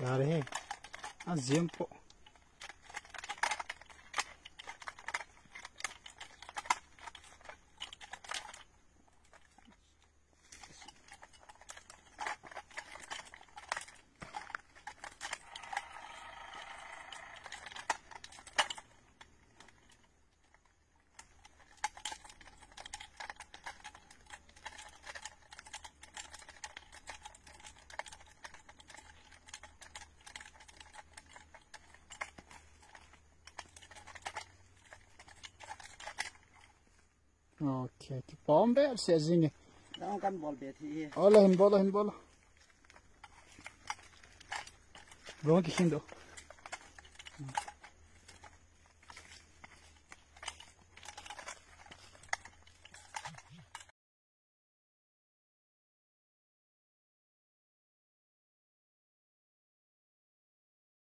Yari. Aziam po. ok, Okey, ti pom be se zingi. Đang kan bol be ti. Ola hin bola bò, bola. Bro ki hindo. Hmm.